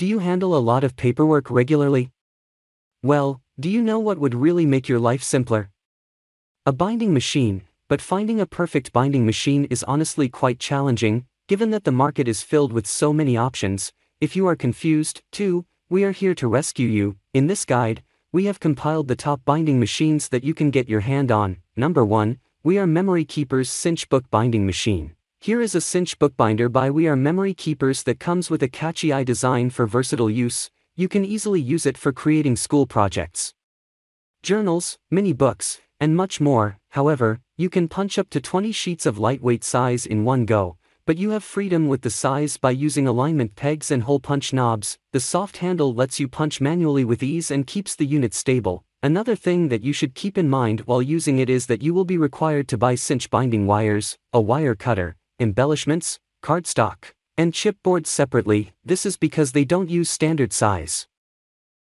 Do you handle a lot of paperwork regularly? Well, do you know what would really make your life simpler? A binding machine, but finding a perfect binding machine is honestly quite challenging, given that the market is filled with so many options. If you are confused, too, we are here to rescue you. In this guide, we have compiled the top binding machines that you can get your hand on. Number 1, we are Memory Keeper's Cinch Book Binding Machine. Here is a cinch bookbinder by We Are Memory Keepers that comes with a catchy eye design for versatile use, you can easily use it for creating school projects. Journals, mini books, and much more, however, you can punch up to 20 sheets of lightweight size in one go, but you have freedom with the size by using alignment pegs and hole punch knobs, the soft handle lets you punch manually with ease and keeps the unit stable. Another thing that you should keep in mind while using it is that you will be required to buy cinch binding wires, a wire cutter, embellishments, cardstock, and chipboards separately, this is because they don't use standard size.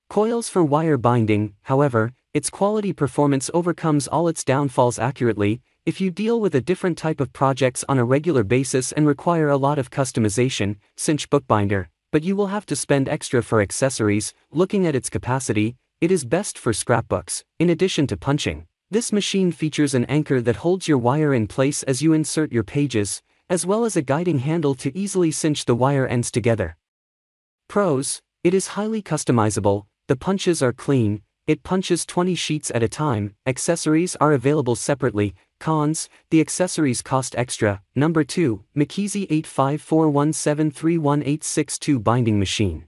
Coils for wire binding, however, its quality performance overcomes all its downfalls accurately, if you deal with a different type of projects on a regular basis and require a lot of customization, cinch bookbinder, but you will have to spend extra for accessories, looking at its capacity, it is best for scrapbooks, in addition to punching. This machine features an anchor that holds your wire in place as you insert your pages, as well as a guiding handle to easily cinch the wire ends together. Pros, it is highly customizable, the punches are clean, it punches 20 sheets at a time, accessories are available separately, cons, the accessories cost extra, number 2, McKeezy 8541731862 binding machine.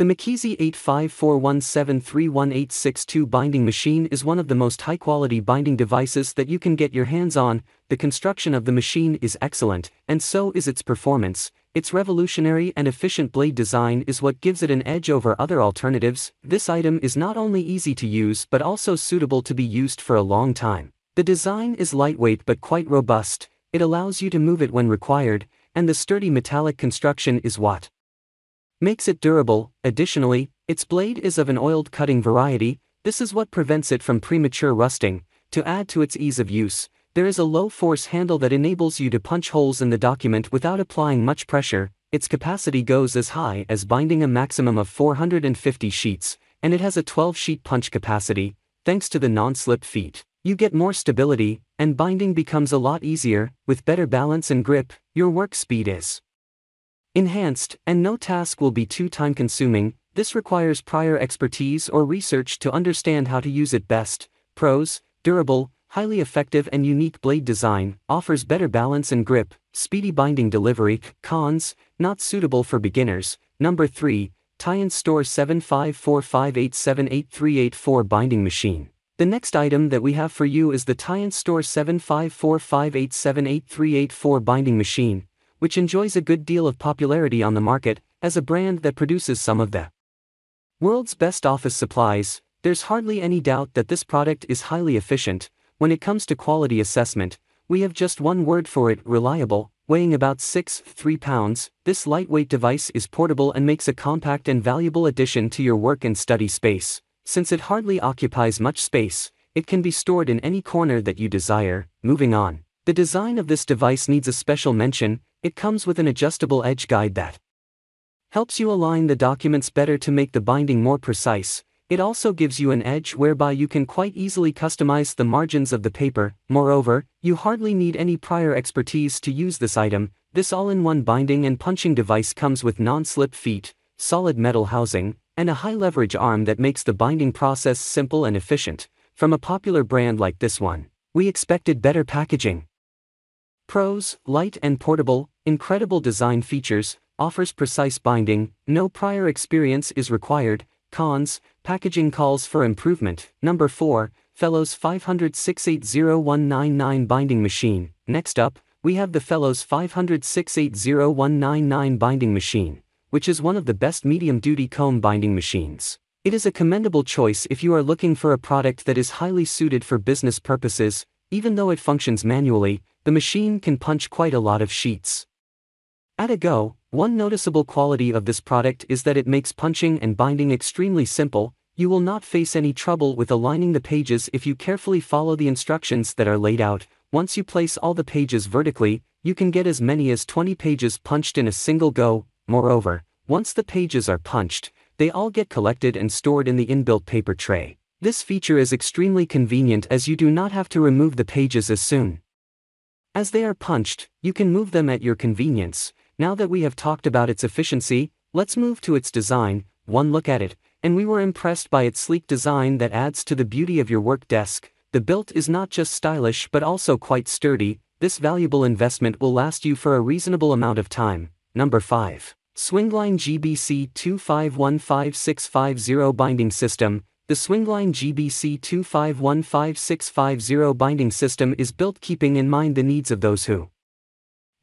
The McKeezy 854173186 binding machine is one of the most high-quality binding devices that you can get your hands on, the construction of the machine is excellent, and so is its performance, its revolutionary and efficient blade design is what gives it an edge over other alternatives, this item is not only easy to use but also suitable to be used for a long time. The design is lightweight but quite robust, it allows you to move it when required, and the sturdy metallic construction is what makes it durable. Additionally, its blade is of an oiled cutting variety, this is what prevents it from premature rusting. To add to its ease of use, there is a low force handle that enables you to punch holes in the document without applying much pressure. Its capacity goes as high as binding a maximum of 450 sheets, and it has a 12 sheet punch capacity, thanks to the non slip feet. You get more stability, and binding becomes a lot easier, with better balance and grip, your work speed is enhanced, and no task will be too time consuming. This requires prior expertise or research to understand how to use it best. Pros durable, highly effective, and unique blade design, offers better balance and grip, speedy binding delivery. Cons not suitable for beginners. Number 3. Tie in Store 754587838 binding machine. The next item that we have for you is the Tie in Store 754587838 binding machine which enjoys a good deal of popularity on the market as a brand that produces some of the world's best office supplies. There's hardly any doubt that this product is highly efficient. When it comes to quality assessment, we have just one word for it reliable, weighing about 6 3 pounds. This lightweight device is portable and makes a compact and valuable addition to your work and study space. Since it hardly occupies much space, it can be stored in any corner that you desire. Moving on. The design of this device needs a special mention, it comes with an adjustable edge guide that helps you align the documents better to make the binding more precise. It also gives you an edge whereby you can quite easily customize the margins of the paper. Moreover, you hardly need any prior expertise to use this item. This all in one binding and punching device comes with non slip feet, solid metal housing, and a high leverage arm that makes the binding process simple and efficient. From a popular brand like this one, we expected better packaging. Pros, light and portable, incredible design features, offers precise binding, no prior experience is required, cons, packaging calls for improvement. Number 4, Fellows 500680199 binding machine. Next up, we have the Fellows 500680199 binding machine, which is one of the best medium-duty comb binding machines. It is a commendable choice if you are looking for a product that is highly suited for business purposes, even though it functions manually, the machine can punch quite a lot of sheets. At a go, one noticeable quality of this product is that it makes punching and binding extremely simple, you will not face any trouble with aligning the pages if you carefully follow the instructions that are laid out, once you place all the pages vertically, you can get as many as 20 pages punched in a single go, moreover, once the pages are punched, they all get collected and stored in the inbuilt paper tray. This feature is extremely convenient as you do not have to remove the pages as soon. As they are punched, you can move them at your convenience. Now that we have talked about its efficiency, let's move to its design. One look at it, and we were impressed by its sleek design that adds to the beauty of your work desk. The built is not just stylish but also quite sturdy. This valuable investment will last you for a reasonable amount of time. Number 5. Swingline GBC two five one five six five zero Binding System the Swingline GBC2515650 binding system is built keeping in mind the needs of those who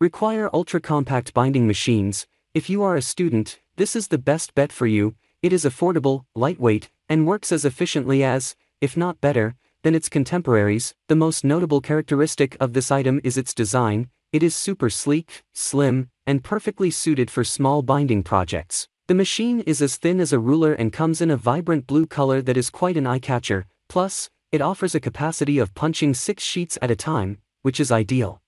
require ultra-compact binding machines. If you are a student, this is the best bet for you. It is affordable, lightweight, and works as efficiently as, if not better, than its contemporaries. The most notable characteristic of this item is its design. It is super sleek, slim, and perfectly suited for small binding projects. The machine is as thin as a ruler and comes in a vibrant blue color that is quite an eye catcher, plus, it offers a capacity of punching six sheets at a time, which is ideal.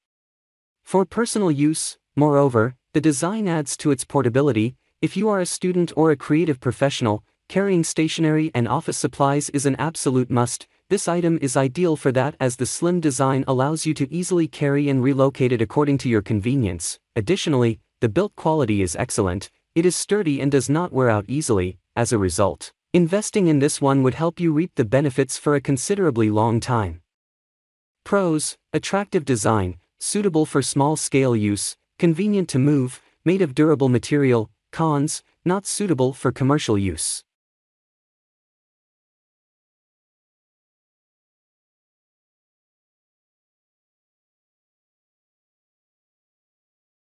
For personal use, moreover, the design adds to its portability, if you are a student or a creative professional, carrying stationery and office supplies is an absolute must, this item is ideal for that as the slim design allows you to easily carry and relocate it according to your convenience. Additionally, the built quality is excellent, it is sturdy and does not wear out easily, as a result, investing in this one would help you reap the benefits for a considerably long time. Pros Attractive design, suitable for small scale use, convenient to move, made of durable material, cons, not suitable for commercial use.